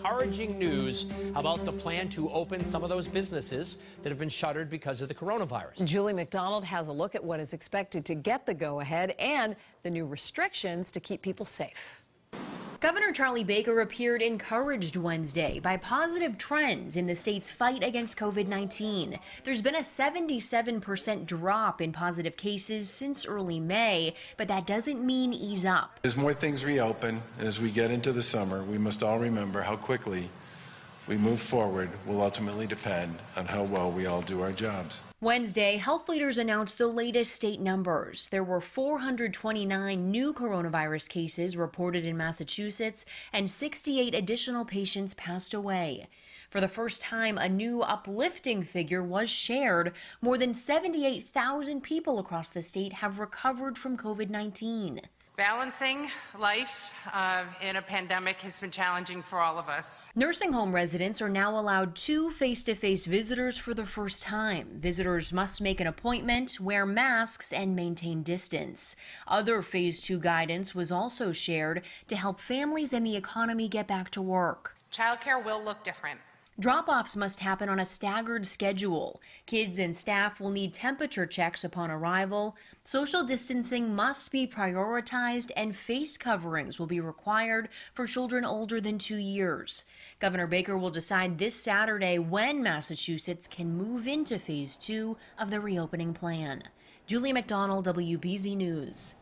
encouraging news about the plan to open some of those businesses that have been shuttered because of the coronavirus. Julie McDonald has a look at what is expected to get the go ahead and the new restrictions to keep people safe. Governor Charlie Baker appeared encouraged Wednesday by positive trends in the state's fight against COVID 19. There's been a 77% drop in positive cases since early May, but that doesn't mean ease up. As more things reopen and as we get into the summer, we must all remember how quickly we move forward will ultimately depend on how well we all do our jobs. Wednesday, health leaders announced the latest state numbers. There were 429 new coronavirus cases reported in Massachusetts, and 68 additional patients passed away. For the first time, a new uplifting figure was shared. More than 78,000 people across the state have recovered from COVID 19. Balancing life uh, in a pandemic has been challenging for all of us. Nursing home residents are now allowed two face to face visitors for the first time. Visitors must make an appointment, wear masks, and maintain distance. Other phase two guidance was also shared to help families and the economy get back to work. Childcare will look different. Drop offs must happen on a staggered schedule. Kids and staff will need temperature checks upon arrival. Social distancing must be prioritized, and face coverings will be required for children older than two years. Governor Baker will decide this Saturday when Massachusetts can move into phase two of the reopening plan. Julie McDonald, WBZ News.